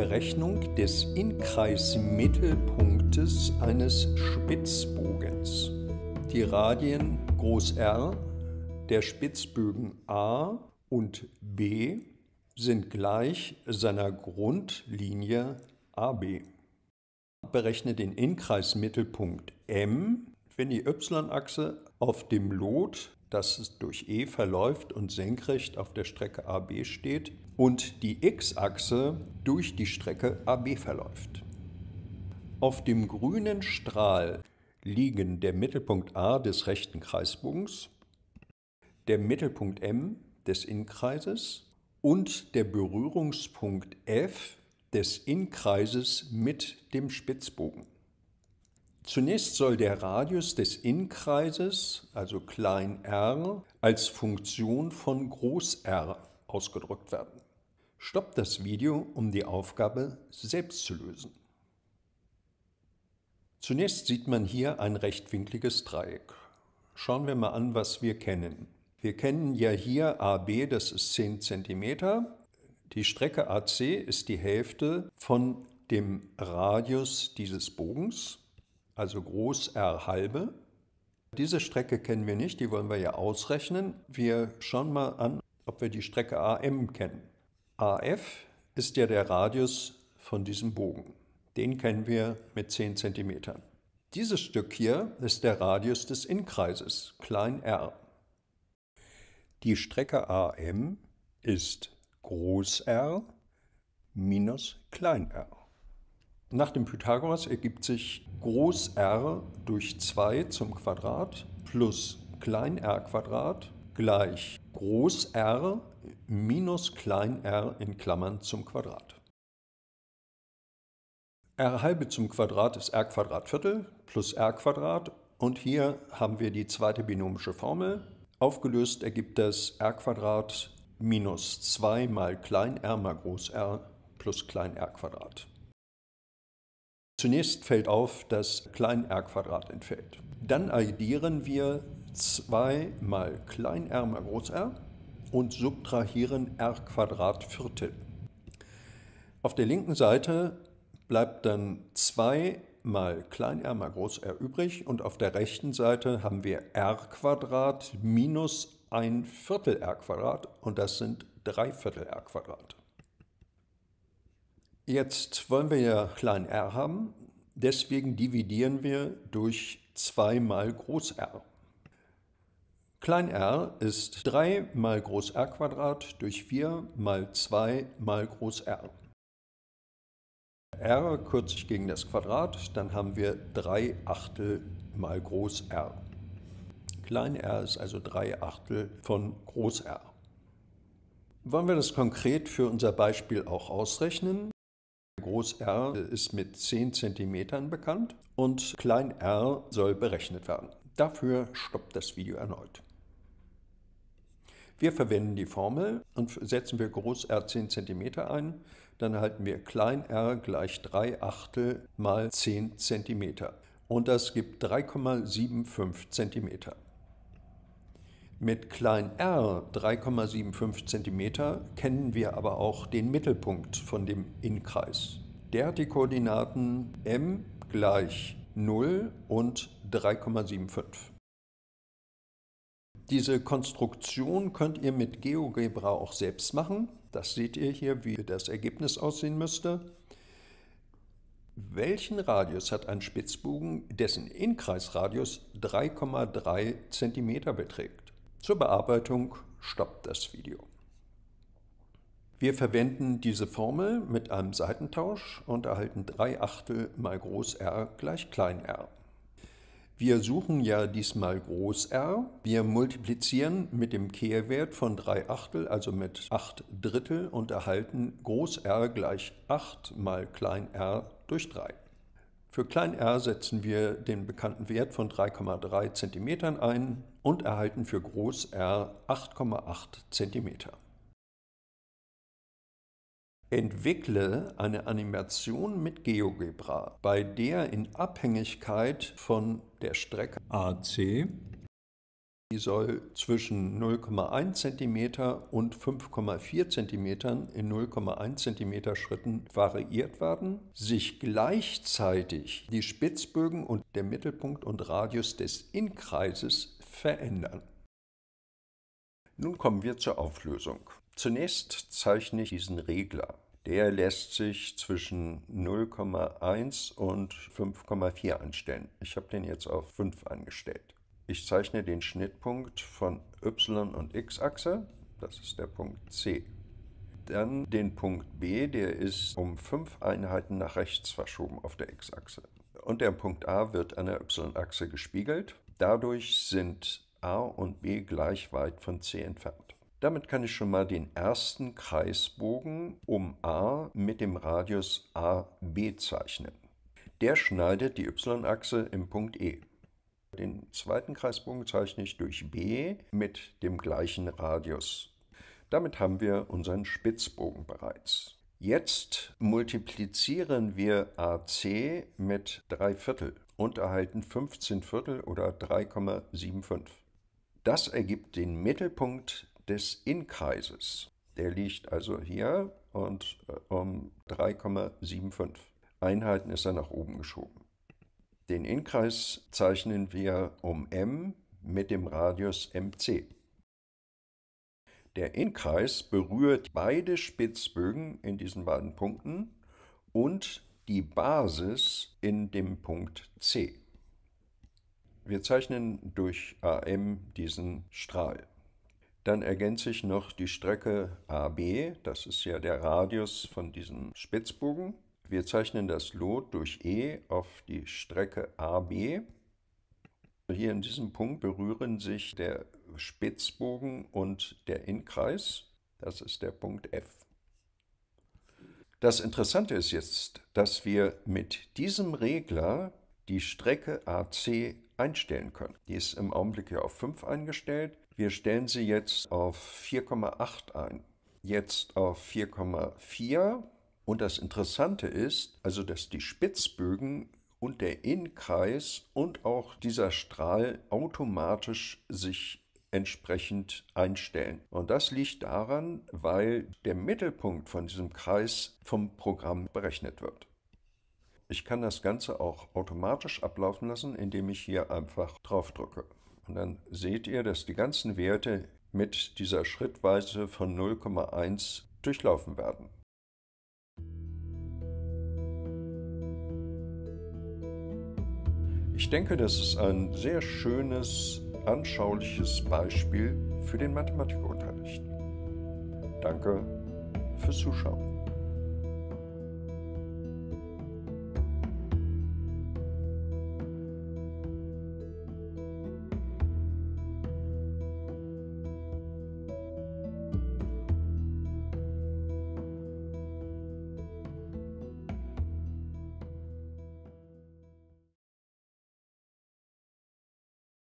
Berechnung des Inkreismittelpunktes eines Spitzbogens. Die Radien R der Spitzbögen A und B sind gleich seiner Grundlinie AB. Berechne den Inkreismittelpunkt M, wenn die y-Achse auf dem Lot, das durch E verläuft und senkrecht auf der Strecke AB steht, und die X-Achse durch die Strecke AB verläuft. Auf dem grünen Strahl liegen der Mittelpunkt A des rechten Kreisbogens, der Mittelpunkt M des Innenkreises und der Berührungspunkt F des Innenkreises mit dem Spitzbogen. Zunächst soll der Radius des Innenkreises, also klein r, als Funktion von groß R ausgedrückt werden stoppt das Video, um die Aufgabe selbst zu lösen. Zunächst sieht man hier ein rechtwinkliges Dreieck. Schauen wir mal an, was wir kennen. Wir kennen ja hier AB, das ist 10 cm. Die Strecke AC ist die Hälfte von dem Radius dieses Bogens, also groß R halbe. Diese Strecke kennen wir nicht, die wollen wir ja ausrechnen. Wir schauen mal an, ob wir die Strecke AM kennen. AF ist ja der Radius von diesem Bogen. Den kennen wir mit 10 cm. Dieses Stück hier ist der Radius des Innkreises, klein r. Die Strecke AM ist groß R minus klein r. Nach dem Pythagoras ergibt sich groß R durch 2 zum Quadrat plus klein r Quadrat gleich groß R minus klein r in Klammern zum Quadrat. r halbe zum Quadrat ist r Quadrat Viertel plus r Quadrat und hier haben wir die zweite binomische Formel. Aufgelöst ergibt das r Quadrat minus 2 mal klein r mal groß r plus klein r Quadrat. Zunächst fällt auf, dass klein r Quadrat entfällt. Dann addieren wir 2 mal klein r mal groß r und subtrahieren r Quadrat Viertel. Auf der linken Seite bleibt dann 2 mal klein r mal groß r übrig und auf der rechten Seite haben wir r Quadrat minus 1 Viertel r Quadrat und das sind 3 Viertel r Quadrat. Jetzt wollen wir ja klein r haben, deswegen dividieren wir durch 2 mal groß r. Klein r ist 3 mal groß R Quadrat durch 4 mal 2 mal groß R. R kürze ich gegen das Quadrat, dann haben wir 3 Achtel mal groß R. Klein r ist also 3 Achtel von groß R. Wollen wir das konkret für unser Beispiel auch ausrechnen? Groß R ist mit 10 cm bekannt und klein r soll berechnet werden. Dafür stoppt das Video erneut. Wir verwenden die Formel und setzen wir groß R 10 cm ein, dann erhalten wir klein r gleich 3 Achtel mal 10 cm. Und das gibt 3,75 cm. Mit klein r 3,75 cm kennen wir aber auch den Mittelpunkt von dem Innenkreis. Der hat die Koordinaten m gleich 0 und 3,75. Diese Konstruktion könnt ihr mit GeoGebra auch selbst machen. Das seht ihr hier, wie das Ergebnis aussehen müsste. Welchen Radius hat ein Spitzbogen, dessen Inkreisradius 3,3 cm beträgt? Zur Bearbeitung stoppt das Video. Wir verwenden diese Formel mit einem Seitentausch und erhalten 3 Achtel mal groß R gleich klein r. Wir suchen ja diesmal groß R. Wir multiplizieren mit dem Kehrwert von 3 Achtel, also mit 8 Drittel und erhalten groß R gleich 8 mal klein r durch 3. Für klein r setzen wir den bekannten Wert von 3,3 cm ein und erhalten für groß R 8,8 cm. Entwickle eine Animation mit GeoGebra, bei der in Abhängigkeit von der Strecke AC die soll zwischen 0,1 cm und 5,4 cm in 0,1 cm Schritten variiert werden, sich gleichzeitig die Spitzbögen und der Mittelpunkt und Radius des Inkreises verändern. Nun kommen wir zur Auflösung. Zunächst zeichne ich diesen Regler der lässt sich zwischen 0,1 und 5,4 anstellen. Ich habe den jetzt auf 5 angestellt. Ich zeichne den Schnittpunkt von y- und x-Achse, das ist der Punkt C. Dann den Punkt B, der ist um 5 Einheiten nach rechts verschoben auf der x-Achse. Und der Punkt A wird an der y-Achse gespiegelt. Dadurch sind A und B gleich weit von C entfernt. Damit kann ich schon mal den ersten Kreisbogen um A mit dem Radius AB zeichnen. Der schneidet die y-Achse im Punkt E. Den zweiten Kreisbogen zeichne ich durch B mit dem gleichen Radius. Damit haben wir unseren Spitzbogen bereits. Jetzt multiplizieren wir AC mit 3 Viertel und erhalten 15 Viertel oder 3,75. Das ergibt den Mittelpunkt des Innkreises. Der liegt also hier und äh, um 3,75 Einheiten ist er nach oben geschoben. Den Innkreis zeichnen wir um M mit dem Radius MC. Der Innkreis berührt beide Spitzbögen in diesen beiden Punkten und die Basis in dem Punkt C. Wir zeichnen durch AM diesen Strahl. Dann ergänze ich noch die Strecke AB, das ist ja der Radius von diesem Spitzbogen. Wir zeichnen das Lot durch E auf die Strecke AB. Hier in diesem Punkt berühren sich der Spitzbogen und der Innenkreis. Das ist der Punkt F. Das Interessante ist jetzt, dass wir mit diesem Regler die Strecke AC einstellen können. Die ist im Augenblick ja auf 5 eingestellt. Wir stellen sie jetzt auf 4,8 ein, jetzt auf 4,4. Und das Interessante ist, also dass die Spitzbögen und der Innenkreis und auch dieser Strahl automatisch sich entsprechend einstellen. Und das liegt daran, weil der Mittelpunkt von diesem Kreis vom Programm berechnet wird. Ich kann das Ganze auch automatisch ablaufen lassen, indem ich hier einfach drauf drücke. Und dann seht ihr, dass die ganzen Werte mit dieser Schrittweise von 0,1 durchlaufen werden. Ich denke, das ist ein sehr schönes, anschauliches Beispiel für den Mathematikunterricht. Danke fürs Zuschauen.